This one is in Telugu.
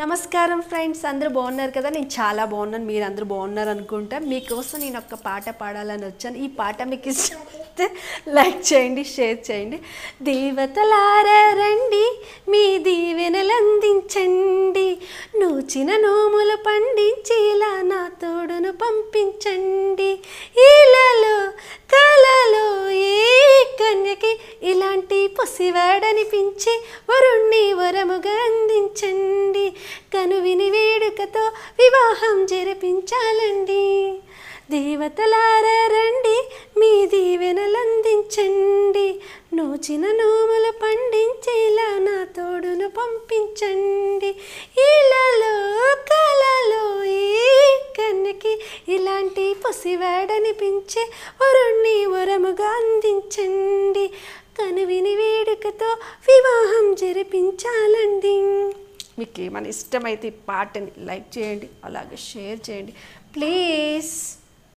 నమస్కారం ఫ్రెండ్స్ అందరూ బాగున్నారు కదా నేను చాలా బాగున్నాను మీరు అందరూ బాగున్నారు అనుకుంటా మీకోసం నేను ఒక్క పాట పాడాలని వచ్చాను ఈ పాట మీకు ఇష్టమైతే లైక్ చేయండి షేర్ చేయండి దేవతలారా రండి మీ దీవెనలు అందించండి నూచిన నోములు పండించి ఇలా నా తోడును పంపించండి ఇలాలో కలలో ఏ కన్యకి ఇలాంటి పసివాడనిపించి వరుణ్ణి వరముగా అందించండి కనువిని వేడుకతో వివాహం జరిపించాలండి దేవతలారండి మీ దీవెనలందించండి నోచిన నోములు పండించేలా నా తోడును పంపించండి ఇలాలో కలలో ఈ ఇలాంటి పసివాడనిపించే వరుణ్ణి వరముగా అందించండి కనువిని వేడుకతో వివాహం జరిపించాలండి మీకు ఏమైనా ఇష్టమైతే ఈ పాటని లైక్ చేయండి అలాగే షేర్ చేయండి ప్లీజ్